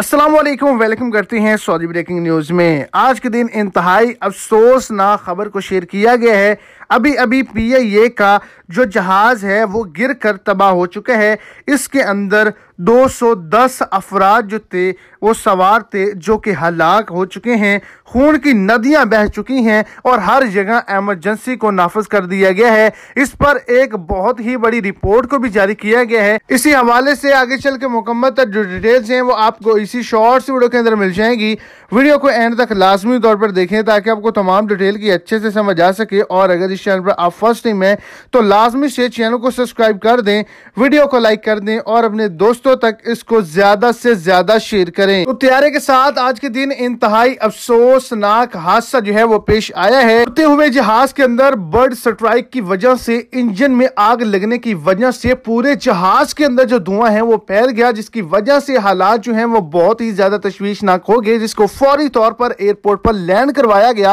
Aslam welcome करते हैं Saudi breaking news में आज के दिन इंतहाई अफसोसनाक खबर को शेयर किया गया है अभी अभी पी ए का जो जहाज़ है वो गिर कर तबाह हो चुका है इसके अंदर दो सौ दस अफराद जो थे वो सवार थे जो कि हलाक हो चुके हैं खून की नदियां बह चुकी हैं और हर जगह एमरजेंसी को नाफज कर दिया गया है इस पर एक बहुत ही बड़ी रिपोर्ट को भी जारी किया गया है इसी हवाले से आगे चल के मुकम्मल तक जो डिटेल्स हैं वो आपको इसी शॉर्ट्स वीडियो के अंदर मिल जाएंगी वीडियो को एंड तक लाजमी तौर पर देखें ताकि आपको तमाम डिटेल की अच्छे से समझ आ सके और अगर इस चैनल पर आप फर्स्ट टाइम है तो लाजमी से चैनल को सब्सक्राइब कर दें वीडियो को लाइक कर दें और अपने दोस्तों दोस्तों तक इसको ज्यादा से ज्यादा शेयर करें तो त्यारे के साथ आज के दिन इंतहाई अफसोसनाक हादसा जो है वो पेश आया है उठते हुए जहाज के अंदर बर्ड स्ट्राइक की वजह से इंजन में आग लगने की वजह से पूरे जहाज के अंदर जो धुआं है वो फैल गया जिसकी वजह से हालात जो है वो बहुत ही ज्यादा तशवीशनाक हो गए जिसको फौरी तौर पर एयरपोर्ट पर लैंड करवाया गया